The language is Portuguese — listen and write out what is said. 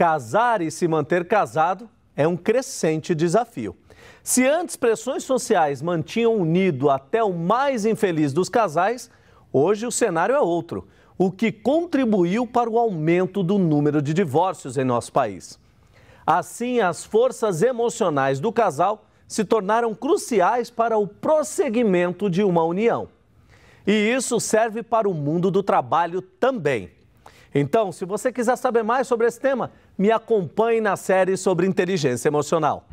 Casar e se manter casado é um crescente desafio. Se antes pressões sociais mantinham unido até o mais infeliz dos casais, hoje o cenário é outro, o que contribuiu para o aumento do número de divórcios em nosso país. Assim, as forças emocionais do casal se tornaram cruciais para o prosseguimento de uma união. E isso serve para o mundo do trabalho também. Então, se você quiser saber mais sobre esse tema, me acompanhe na série sobre inteligência emocional.